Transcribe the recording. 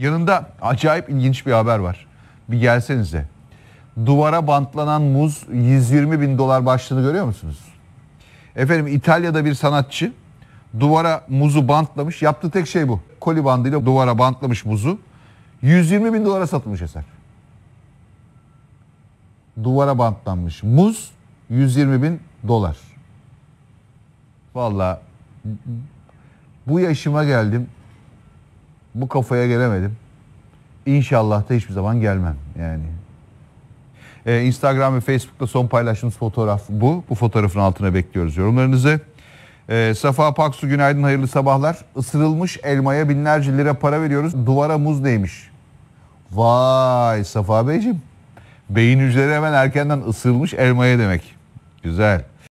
Yanında acayip ilginç bir haber var. Bir gelsenize. Duvara bantlanan muz 120 bin dolar başlığını görüyor musunuz? Efendim İtalya'da bir sanatçı duvara muzu bantlamış. Yaptığı tek şey bu. Koli bandıyla duvara bantlamış muzu. 120 bin dolara satılmış eser. Duvara bantlanmış muz 120 bin dolar. Valla bu yaşıma geldim bu kafaya gelemedim. İnşallah da hiçbir zaman gelmem yani. Ee, Instagram ve Facebook'ta son paylaştığımız fotoğraf bu. Bu fotoğrafın altına bekliyoruz yorumlarınızı. Ee, Safa Paksu günaydın hayırlı sabahlar. Isırılmış elmaya binlerce lira para veriyoruz. Duvara muz değmiş. Vay Safa Beyciğim. Beyin hücreleri hemen erkenden ısırılmış elmaya demek. Güzel.